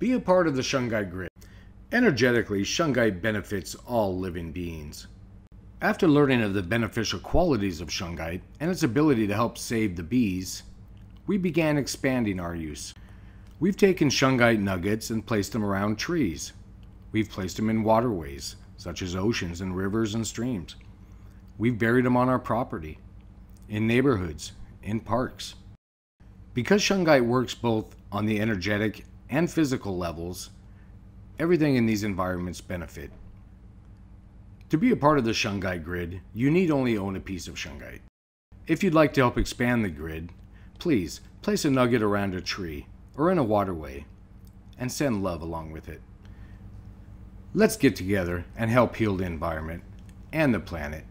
Be a part of the Shungai grid. Energetically, Shungai benefits all living beings. After learning of the beneficial qualities of Shungai and its ability to help save the bees, we began expanding our use. We've taken Shungai nuggets and placed them around trees. We've placed them in waterways, such as oceans and rivers and streams. We've buried them on our property, in neighborhoods, in parks. Because shungite works both on the energetic and physical levels, everything in these environments benefit. To be a part of the Shungite grid, you need only own a piece of Shungite. If you'd like to help expand the grid, please place a nugget around a tree or in a waterway and send love along with it. Let's get together and help heal the environment and the planet